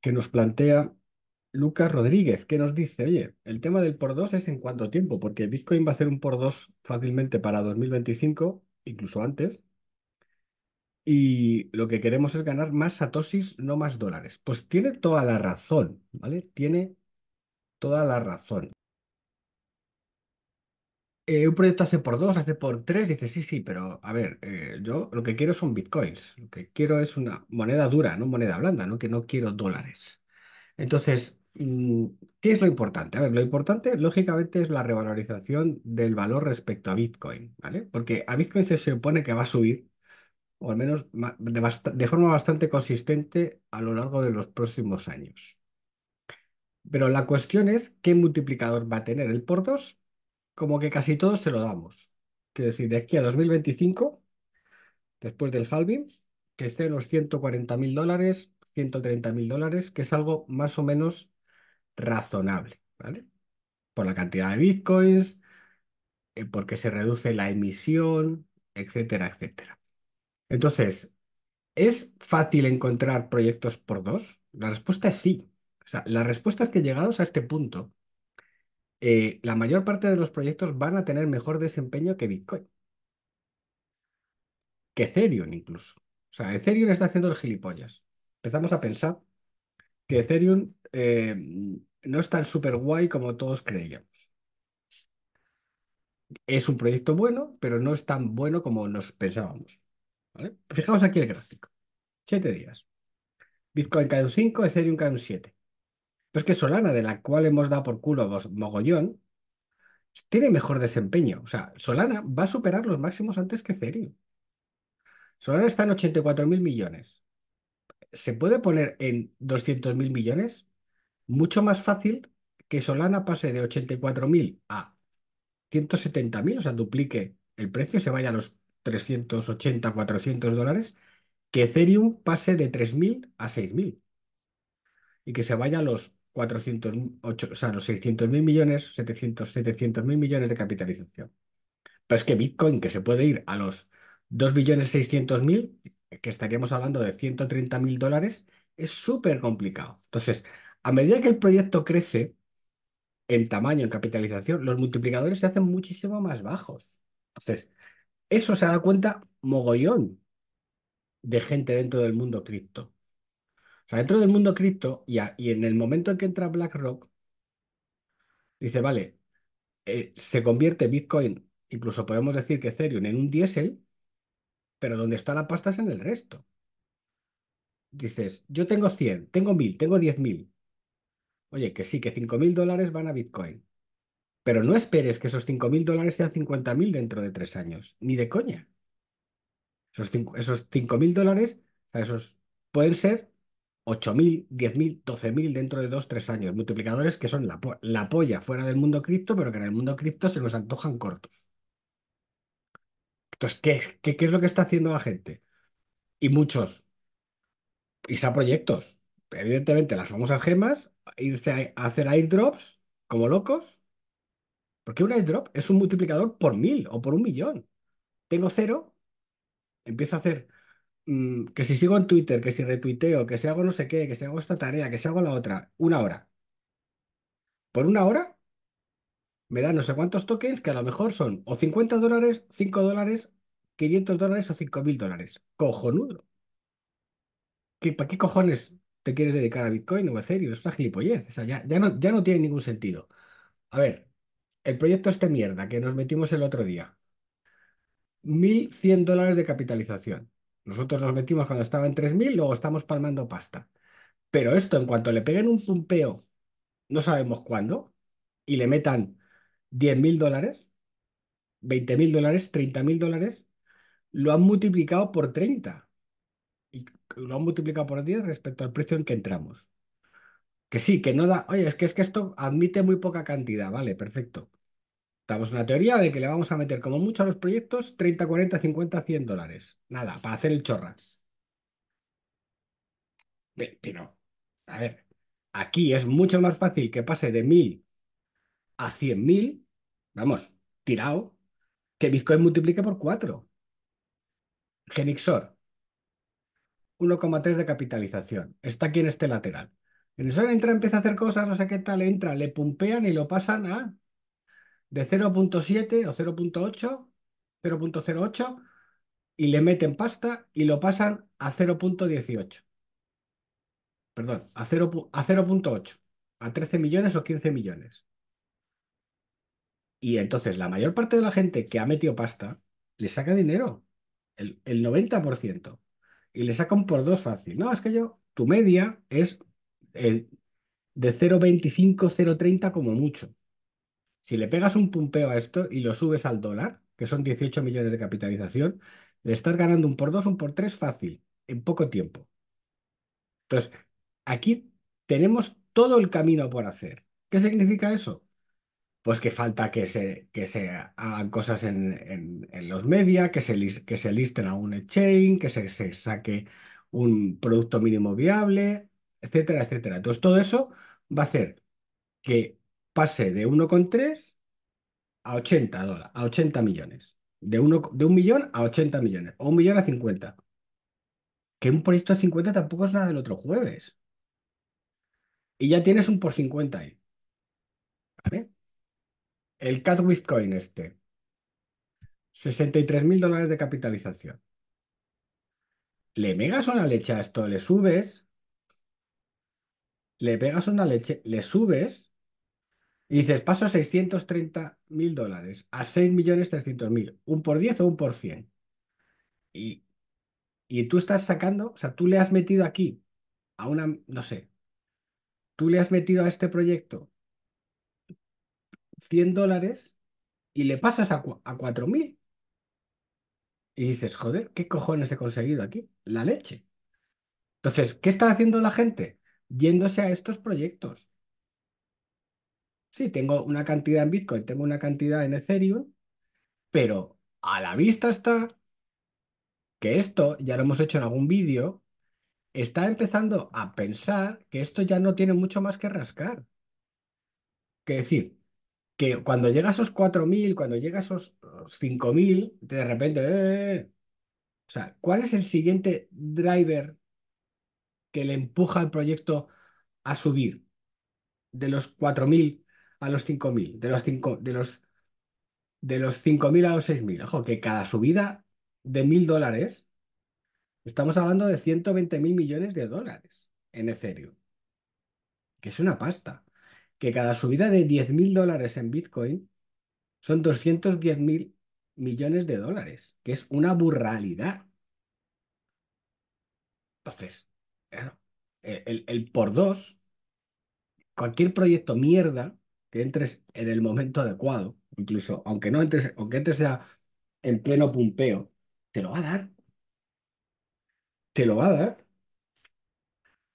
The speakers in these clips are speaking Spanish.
que nos plantea Lucas Rodríguez, que nos dice, oye, el tema del por dos es en cuánto tiempo, porque Bitcoin va a hacer un por dos fácilmente para 2025, incluso antes, y lo que queremos es ganar más satosis, no más dólares. Pues tiene toda la razón, ¿vale? Tiene toda la razón. Eh, un proyecto hace por dos, hace por tres, dice, sí, sí, pero a ver, eh, yo lo que quiero son bitcoins, lo que quiero es una moneda dura, no moneda blanda, ¿no? que no quiero dólares. Entonces, mm, ¿qué es lo importante? A ver, lo importante, lógicamente, es la revalorización del valor respecto a Bitcoin, ¿vale? Porque a Bitcoin se supone que va a subir, o al menos de, forma bastante consistente a lo largo de los próximos años. Pero la cuestión es qué multiplicador va a tener el por 2 como que casi todos se lo damos. Quiero decir, de aquí a 2025, después del halving, que esté en los 140 mil dólares, 130 mil dólares, que es algo más o menos razonable, ¿vale? Por la cantidad de bitcoins, eh, porque se reduce la emisión, etcétera, etcétera. Entonces, ¿es fácil encontrar proyectos por dos? La respuesta es sí. O sea, la respuesta es que llegados a este punto, eh, la mayor parte de los proyectos van a tener mejor desempeño que Bitcoin. Que Ethereum incluso. O sea, Ethereum está haciendo el gilipollas. Empezamos a pensar que Ethereum eh, no es tan súper guay como todos creíamos. Es un proyecto bueno, pero no es tan bueno como nos pensábamos. Fijamos aquí el gráfico. Siete días. Bitcoin cae un 5, Ethereum cae un 7. Pero que Solana, de la cual hemos dado por culo dos mogollón, tiene mejor desempeño. O sea, Solana va a superar los máximos antes que Ethereum. Solana está en 84.000 millones. Se puede poner en 200.000 millones mucho más fácil que Solana pase de 84.000 a 170.000. o sea, duplique el precio, se vaya a los 380, 400 dólares, que Ethereum pase de 3.000 a 6.000 y que se vaya a los 400, o sea, los 600 mil millones, 700, 700 mil millones de capitalización. Pero es que Bitcoin, que se puede ir a los 2.600.000, mil, que estaríamos hablando de 130.000 dólares, es súper complicado. Entonces, a medida que el proyecto crece en tamaño, en capitalización, los multiplicadores se hacen muchísimo más bajos. Entonces, eso se ha da cuenta mogollón de gente dentro del mundo cripto sea, dentro del mundo cripto y, en el momento en que entra BlackRock, dice, vale, eh, se convierte Bitcoin, incluso podemos decir que Ethereum, en un diésel, pero donde está la pasta es en el resto. Dices, yo tengo 100, tengo 1000, tengo 10.000. Oye, que sí, que 5.000 dólares van a Bitcoin. Pero no esperes que esos 5.000 dólares sean 50.000 dentro de tres años, ni de coña. Esos 5.000 dólares esos pueden ser 8.000, 10.000, 12.000 dentro de 2, 3 años. Multiplicadores que son la, polla fuera del mundo cripto, pero que en el mundo cripto se nos antojan cortos. Entonces, ¿qué, qué, es lo que está haciendo la gente? Y muchos. Y proyectos. Evidentemente, las famosas gemas, irse a hacer airdrops como locos. Porque un airdrop es un multiplicador por mil o por un millón. Tengo cero, empiezo a hacer Mm, que si sigo en Twitter, que si retuiteo, que si hago no sé qué, que si hago esta tarea, que si hago la otra, una hora. Por una hora me dan no sé cuántos tokens que a lo mejor son o 50 dólares, 5 dólares, 500 dólares o 5.000 dólares. Cojonudo. ¿Qué, ¿Para qué cojones te quieres dedicar a Bitcoin o a Ethereum? Es una gilipollez. O sea, ya, ya, no, ya no tiene ningún sentido. A ver, el proyecto este mierda que nos metimos el otro día. 1.100 dólares de capitalización. Nosotros nos metimos cuando estaba en 3.000, luego estamos palmando pasta. Pero esto, en cuanto le peguen un pumpeo, no sabemos cuándo, y le metan 10.000 dólares, 20.000 dólares, 30.000 dólares, lo han multiplicado por 30. Y lo han multiplicado por 10 respecto al precio en que entramos. Que sí, que no da. Oye, es que es que esto admite muy poca cantidad, vale, perfecto una teoría de que le vamos a meter como mucho a los proyectos 30, 40, 50, 100 dólares. Nada, para hacer el chorra. Pero, a ver, aquí es mucho más fácil que pase de 1000 a 100.000, vamos, tirado, que Bitcoin multiplique por 4. Genixor, 1,3 de capitalización. Está aquí en este lateral. Genixor entra, empieza a hacer cosas, no sé qué tal, entra, le pumpean y lo pasan a de 0.7 o 0.8, 0.08, y le meten pasta y lo pasan a 0.18. Perdón, a 0.8, a 0.8, a 13 millones o 15 millones. Y entonces la mayor parte de la gente que ha metido pasta le saca dinero, el, 90%, y le sacan por dos fácil. No, es que yo, tu media es eh, de 0.25, 0.30 como mucho. Si le pegas un pumpeo a esto y lo subes al dólar, que son 18 millones de capitalización, le estás ganando un por dos, un por tres fácil, en poco tiempo. Entonces, aquí tenemos todo el camino por hacer. ¿Qué significa eso? Pues que falta que se, que se hagan cosas en, los media, que se, que se listen a un exchange, que se, se saque un producto mínimo viable, etcétera, etcétera. Entonces, todo eso va a hacer que pase de 1,3 a 80 dólares, a 80 millones. De, uno, de un millón a 80 millones, o un millón a 50. Que un proyecto a 50 tampoco es nada del otro jueves. Y ya tienes un por 50 ahí. ¿Vale? El Cat este. 63 mil dólares de capitalización. Le megas una leche a esto, le subes, le pegas una leche, le subes y dices, paso 630 mil dólares a 6 millones mil, un por 10 o un por 100. Y, y tú estás sacando, o sea, tú le has metido aquí a una, no sé, tú le has metido a este proyecto 100 dólares y le pasas a, a 4.000. Y dices, joder, ¿qué cojones he conseguido aquí? La leche. Entonces, ¿qué está haciendo la gente? Yéndose a estos proyectos. Sí, tengo una cantidad en Bitcoin, tengo una cantidad en Ethereum, pero a la vista está que esto, ya lo hemos hecho en algún vídeo, está empezando a pensar que esto ya no tiene mucho más que rascar. Que decir, que cuando llega a esos 4.000, cuando llega a esos 5.000, uh, de repente, eh, eh, eh. o sea, ¿cuál es el siguiente driver que le empuja al proyecto a subir de los 4.000 a los 5.000, de los de los, de los 5.000 a los 6.000. Ojo, que cada subida de 1.000 dólares, estamos hablando de 120.000 millones de dólares en Ethereum, que es una pasta. Que cada subida de 10.000 dólares en Bitcoin son 210.000 millones de dólares, que es una burralidad. Entonces, el, el por dos, cualquier proyecto mierda que entres en el momento adecuado, incluso aunque no entres, aunque entres sea en pleno pumpeo, te lo va a dar. Te lo va a dar.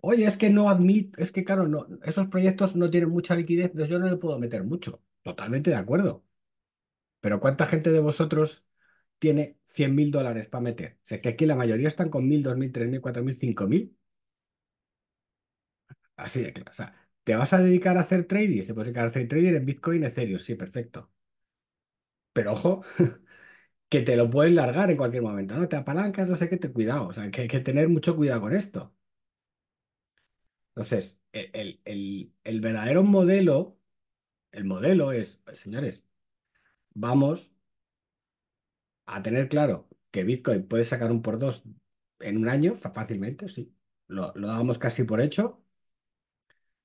Oye, es que no admito, es que claro, no, esos proyectos no tienen mucha liquidez, entonces yo no le puedo meter mucho. Totalmente de acuerdo. Pero ¿cuánta gente de vosotros tiene 100 mil dólares para meter? O es que aquí la mayoría están con 1.000, 2.000, 3.000, 4.000 5.000 Así de claro. O sea, ¿Te vas a dedicar a hacer trading? Te puedes dedicar a hacer trading en Bitcoin serio, sí, perfecto. Pero ojo, que te lo pueden largar en cualquier momento, ¿no? Te apalancas, no sé qué, te cuidado. O sea, que hay que tener mucho cuidado con esto. Entonces, e, el, verdadero modelo, el modelo es, señores, vamos a tener claro que Bitcoin puede sacar un por dos en un año fácilmente, sí. Lo, lo casi por hecho,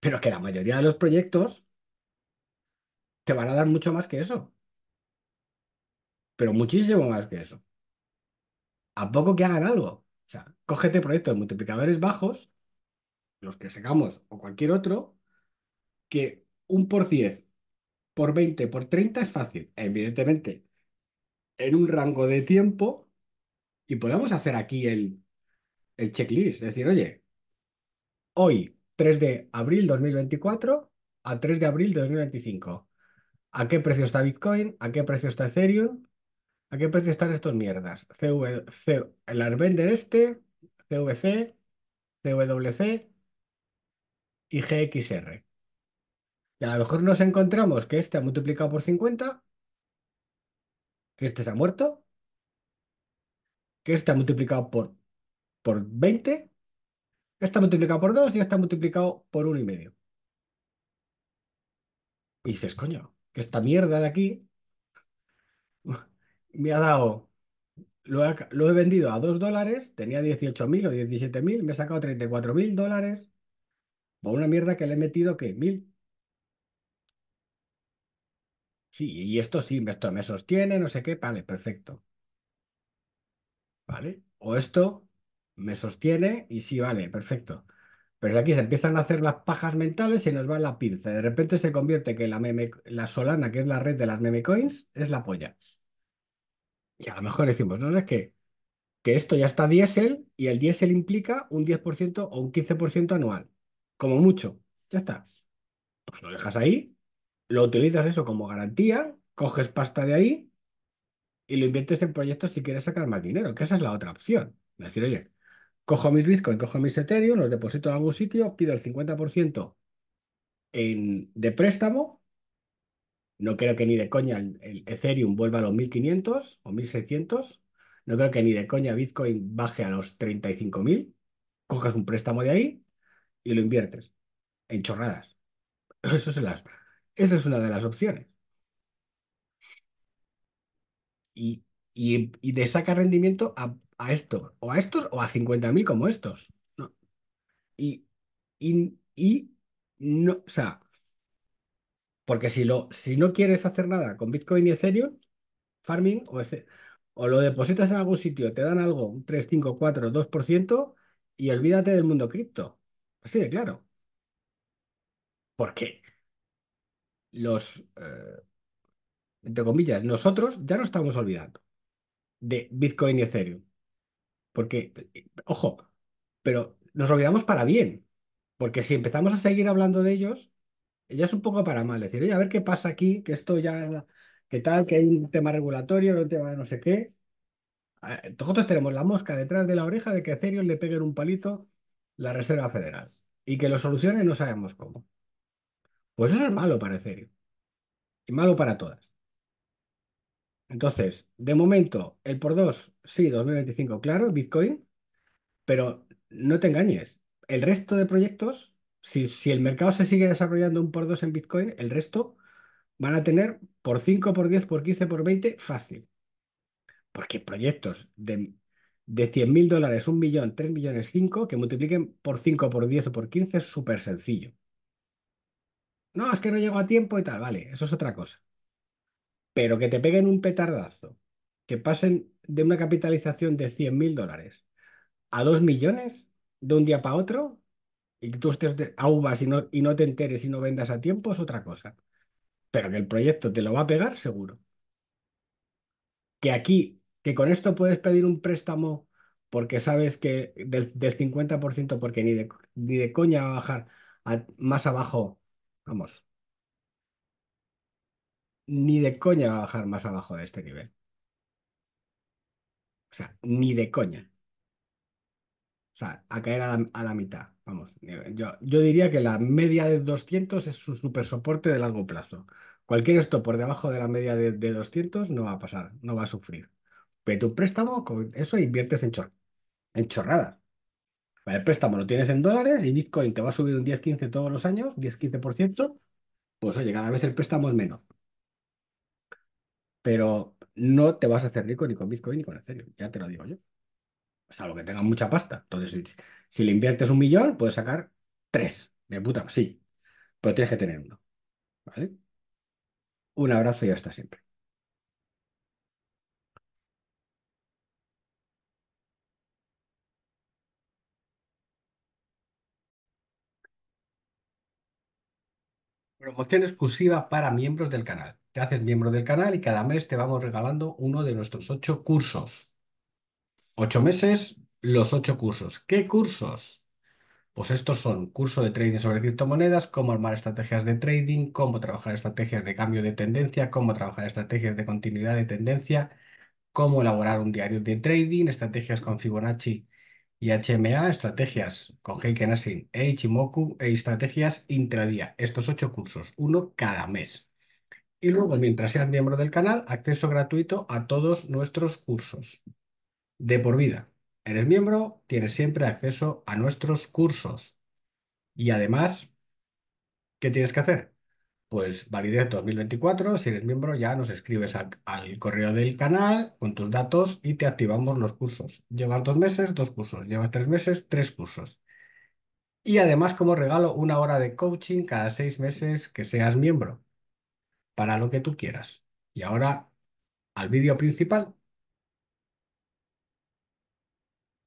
pero que la mayoría de los proyectos te van a dar mucho más que eso. Pero muchísimo más que eso. A poco que hagan algo. O sea, cógete proyectos multiplicadores bajos, los que sacamos o cualquier otro, que un por 10, por 20, por 30 es fácil. Evidentemente, en un rango de tiempo y podemos hacer aquí el, el checklist. Es decir, oye, hoy 3 de abril 2024 a 3 de abril 2025. ¿A qué precio está Bitcoin? ¿A qué precio está Ethereum? ¿A qué precio están estas mierdas? el Arbender este, CVC, CWC y GXR. Y a lo mejor nos encontramos que este ha multiplicado por 50, que este se ha muerto, que este ha multiplicado por, por 20 Está multiplicado por 2 y está multiplicado por 1,5. y dices, coño, que esta mierda de aquí me ha dado, lo he, vendido a 2 dólares, tenía 18.000 o 17.000, me he sacado 34.000 dólares por una mierda que le he metido, ¿qué? mil Sí, y esto sí, esto me sostiene, no sé qué, vale, perfecto. ¿Vale? O esto me sostiene y sí, vale, perfecto. Pero aquí se empiezan a hacer las pajas mentales y nos va la pinza. De repente se convierte que la, meme, la Solana, que es la red de las meme coins, es la polla. Y a lo mejor decimos, no, sé qué. que esto ya está diésel y el diésel implica un 10% o un 15% anual, como mucho. Ya está. Pues lo dejas ahí, lo utilizas eso como garantía, coges pasta de ahí y lo inviertes en proyectos si quieres sacar más dinero, que esa es la otra opción. Decir, oye, Cojo mis Bitcoin, cojo mis Ethereum, los deposito en algún sitio, pido el 50% en, de préstamo. No creo que ni de coña el, Ethereum vuelva a los 1500 o 1600. No creo que ni de coña Bitcoin baje a los 35.000. Cojas un préstamo de ahí y lo inviertes en chorradas. Eso las, esa es una de las opciones. Y, de y saca rendimiento a a esto, o a estos, o a 50.000 como estos. Y, y, no, o sea, porque si, lo, si no quieres hacer nada con Bitcoin y Ethereum, farming, o, o lo depositas en algún sitio, te dan algo, un 3, 5, 4, 2%, y olvídate del mundo cripto. Así de claro. Porque los, eh, entre comillas, nosotros ya no estamos olvidando de Bitcoin y Ethereum. Porque, eh, ojo, pero nos olvidamos para bien. Porque si empezamos a seguir hablando de ellos, ya es un poco para mal. Decir, oye, a ver qué pasa aquí, que esto ya, qué tal, que hay un tema regulatorio, un tema de no sé qué. Ah, nosotros tenemos la mosca detrás de la oreja de que a Ethereum le peguen un palito la Reserva Federal y que lo solucione no sabemos cómo. Pues eso es malo para Ethereum y malo para todas. Entonces, de momento, el por dos, sí, 2025, claro, Bitcoin, pero no te engañes. El resto de proyectos, si, el mercado se sigue desarrollando un por 2 en Bitcoin, el resto van a tener por 5, por 10, por 15, por 20, fácil. Porque proyectos de, de 100 mil dólares, 1 millón, 3 millones, 5, que multipliquen por 5, por 10 o por 15 es súper sencillo. No, es que no llego a tiempo y tal, vale, eso es otra cosa pero que te peguen un petardazo, que pasen de una capitalización de 100 mil dólares a 2 millones de un día para otro, y que tú estés a uvas y no, te enteres y no vendas a tiempo es otra cosa. Pero que el proyecto te lo va a pegar seguro. Que aquí, que con esto puedes pedir un préstamo porque sabes que del, 50%, porque ni de, ni de coña va a bajar más abajo, vamos, ni de coña va a bajar más abajo de este nivel. O sea, ni de coña. O sea, a caer a la, mitad. Vamos, yo, yo, diría que la media de 200 es un super soporte de largo plazo. Cualquier esto por debajo de la media de, 200 no va a pasar, no va a sufrir. Pero tu préstamo, con eso inviertes en, chor en chorrada. El préstamo lo tienes en dólares y Bitcoin te va a subir un 10-15 todos los años, 10-15%. Pues oye, cada vez el préstamo es menor pero no te vas a hacer rico ni con Bitcoin ni con Ethereum, ya te lo digo yo. lo que tenga mucha pasta. Entonces, si, si le inviertes un millón, puedes sacar tres. De puta, sí. Pero tienes que tener uno. ¿Vale? Un abrazo y hasta siempre. Promoción exclusiva para miembros del canal haces miembro del canal y cada mes te vamos regalando uno de nuestros ocho cursos. Ocho meses, los ocho cursos. ¿Qué cursos? Pues estos son curso de trading sobre criptomonedas, cómo armar estrategias de trading, cómo trabajar estrategias de cambio de tendencia, cómo trabajar estrategias de continuidad de tendencia, cómo elaborar un diario de trading, estrategias con Fibonacci y HMA, estrategias con Heiken Asin e Ichimoku e estrategias intradía. Estos ocho cursos, uno cada mes y luego, mientras seas miembro del canal, acceso gratuito a todos nuestros cursos. De por vida. Eres miembro, tienes siempre acceso a nuestros cursos. Y además, ¿qué tienes que hacer? Pues validez 2024, si eres miembro ya nos escribes al correo del canal con tus datos y te activamos los cursos. Llevas dos meses, dos cursos. Llevas tres meses, tres cursos. Y además como regalo una hora de coaching cada seis meses que seas miembro para lo que tú quieras. Y ahora al vídeo principal.